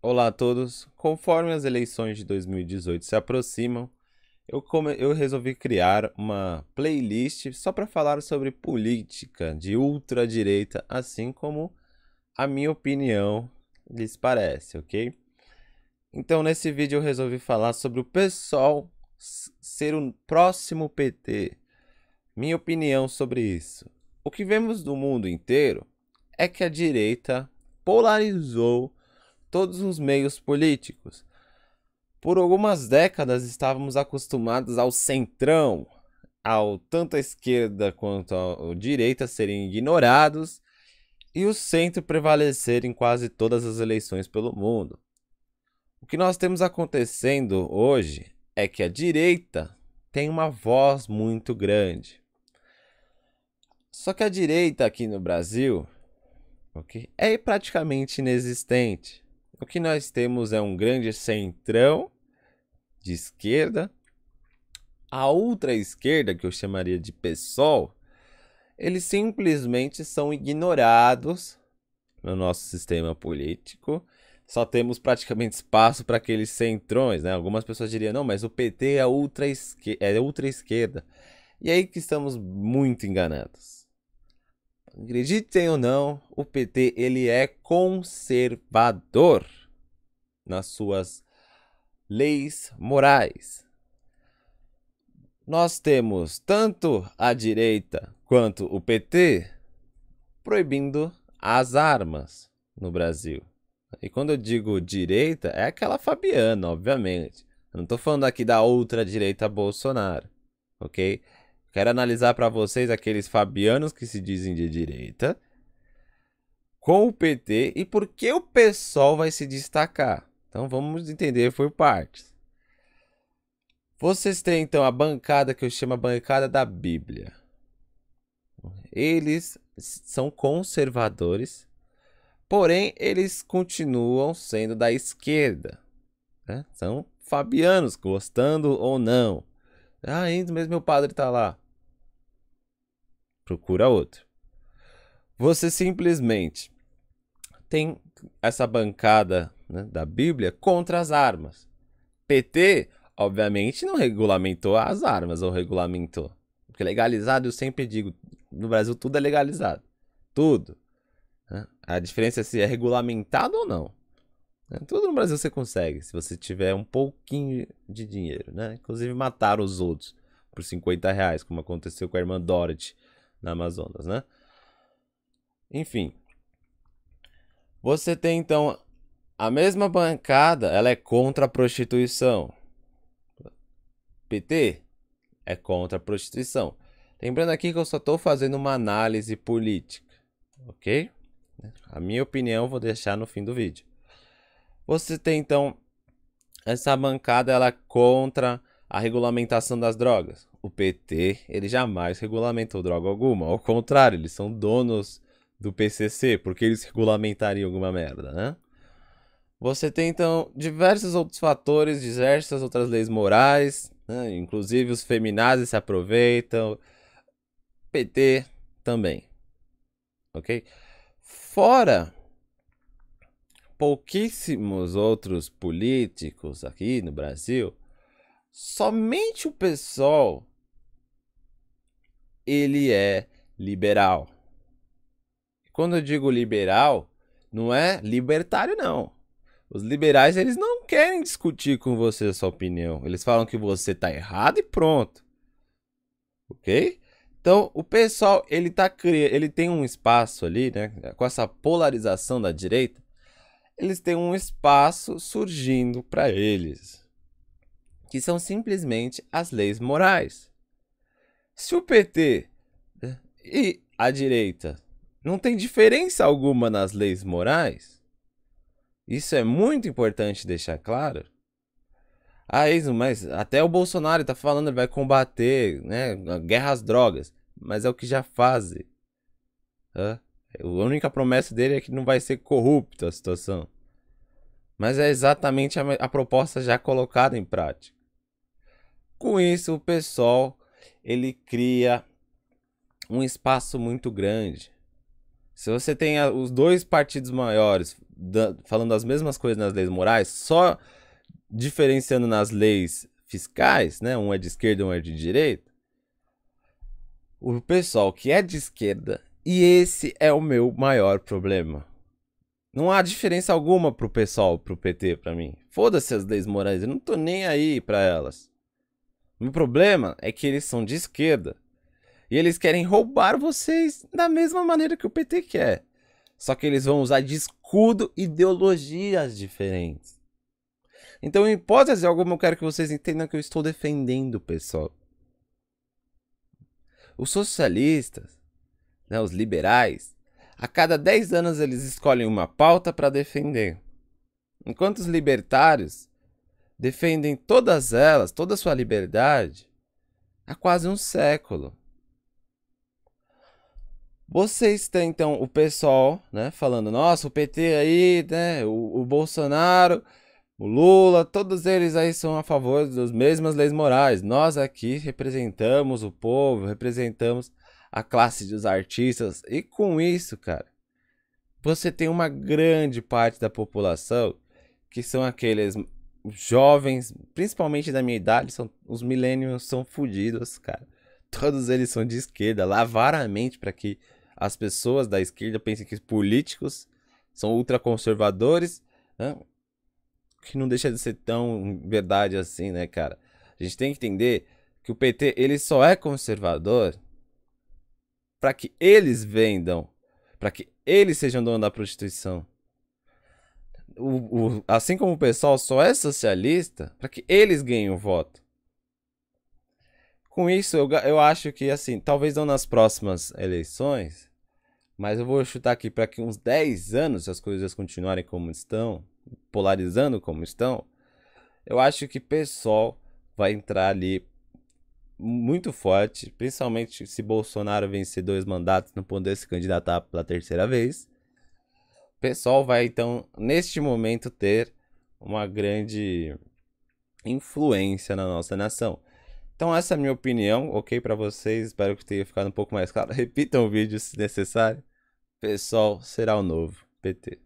Olá a todos! Conforme as eleições de 2018 se aproximam, eu, come... eu resolvi criar uma playlist só para falar sobre política de ultradireita, assim como a minha opinião lhes parece, ok? Então, nesse vídeo, eu resolvi falar sobre o pessoal ser o próximo PT. Minha opinião sobre isso. O que vemos no mundo inteiro é que a direita polarizou todos os meios políticos. Por algumas décadas estávamos acostumados ao centrão, ao tanto a esquerda quanto a direita serem ignorados e o centro prevalecer em quase todas as eleições pelo mundo. O que nós temos acontecendo hoje é que a direita tem uma voz muito grande. Só que a direita aqui no Brasil okay, é praticamente inexistente. O que nós temos é um grande centrão de esquerda. A outra esquerda, que eu chamaria de PSOL, eles simplesmente são ignorados no nosso sistema político. Só temos praticamente espaço para aqueles centrões, né? Algumas pessoas diriam, não, mas o PT é ultra, esquerda, é ultra esquerda. E aí que estamos muito enganados. Acreditem ou não, o PT ele é conservador nas suas leis morais. Nós temos tanto a direita quanto o PT proibindo as armas no Brasil. E quando eu digo direita, é aquela Fabiana, obviamente. Eu não estou falando aqui da outra direita Bolsonaro, ok? Quero analisar para vocês aqueles fabianos que se dizem de direita com o PT e por que o PSOL vai se destacar. Então vamos entender por partes. Vocês têm então a bancada que eu chamo a bancada da Bíblia. Eles são conservadores, porém eles continuam sendo da esquerda. Né? São fabianos, gostando ou não. Ah, ainda mesmo meu padre está lá. Procura outro. Você simplesmente tem essa bancada né, da Bíblia contra as armas. PT, obviamente, não regulamentou as armas, ou regulamentou. Porque legalizado, eu sempre digo, no Brasil tudo é legalizado. Tudo. Né. A diferença é se é regulamentado ou não. É, tudo no Brasil você consegue, se você tiver um pouquinho de dinheiro, né? Inclusive matar os outros por 50 reais, como aconteceu com a irmã Dorothy na Amazonas, né? Enfim. Você tem então a mesma bancada, ela é contra a prostituição. PT é contra a prostituição. Lembrando aqui que eu só estou fazendo uma análise política, ok? A minha opinião vou deixar no fim do vídeo. Você tem então essa bancada ela é contra a regulamentação das drogas. O PT, ele jamais regulamentou droga alguma, ao contrário, eles são donos do PCC, porque eles regulamentariam alguma merda, né? Você tem então diversos outros fatores, diversas outras leis morais, né? inclusive os feminazes se aproveitam, PT também. Ok? Fora pouquíssimos outros políticos aqui no Brasil, somente o pessoal ele é liberal. Quando eu digo liberal, não é libertário não. Os liberais, eles não querem discutir com você a sua opinião. Eles falam que você tá errado e pronto. Ok? Então, o pessoal, ele tá ele tem um espaço ali, né? Com essa polarização da direita, eles têm um espaço surgindo para eles, que são simplesmente as leis morais. Se o PT né, e a direita não tem diferença alguma nas leis morais, isso é muito importante deixar claro. Ah, isso, mas até o Bolsonaro está falando, ele vai combater, né, guerra às drogas. Mas é o que já fazem. Hã? A única promessa dele é que não vai ser corrupto a situação. Mas é exatamente a, a proposta já colocada em prática. Com isso, o pessoal ele cria um espaço muito grande. Se você tem os dois partidos maiores da, falando as mesmas coisas nas leis morais, só diferenciando nas leis fiscais, né? Um é de esquerda, um é de direita. O pessoal que é de esquerda e esse é o meu maior problema. Não há diferença alguma pro pessoal, pro PT, para mim. Foda-se as leis morais, eu não tô nem aí para elas. O meu problema é que eles são de esquerda. E eles querem roubar vocês da mesma maneira que o PT quer. Só que eles vão usar escudo ideologias diferentes. Então, em hipótese alguma, eu quero que vocês entendam que eu estou defendendo, pessoal. Os socialistas, né, os liberais, a cada 10 anos eles escolhem uma pauta para defender. Enquanto os libertários defendem todas elas, toda a sua liberdade, há quase um século. Vocês têm, então, o pessoal, né, falando, nossa, o PT aí, né, o, o Bolsonaro, o Lula, todos eles aí são a favor das mesmas leis morais. Nós aqui representamos o povo, representamos a classe dos artistas. E com isso, cara, você tem uma grande parte da população que são aqueles jovens, principalmente da minha idade, são os millennials são fodidos, cara. Todos eles são de esquerda, lavaram a mente para que as pessoas da esquerda pensam que os políticos são ultraconservadores, né? que não deixa de ser tão verdade assim, né, cara? A gente tem que entender que o PT ele só é conservador para que eles vendam, para que eles sejam dono da prostituição. O, o, assim como o pessoal só é socialista para que eles ganhem o voto. Com isso, eu, eu acho que, assim, talvez não nas próximas eleições, mas eu vou chutar aqui para que uns 10 anos, se as coisas continuarem como estão, polarizando como estão, eu acho que pessoal vai entrar ali muito forte, principalmente se Bolsonaro vencer dois mandatos não poder se candidatar pela terceira vez. O pessoal vai então neste momento ter uma grande influência na nossa nação. Então essa é a minha opinião, OK para vocês? Espero que tenha ficado um pouco mais claro. Repitam o vídeo se necessário. Pessoal será o novo PT.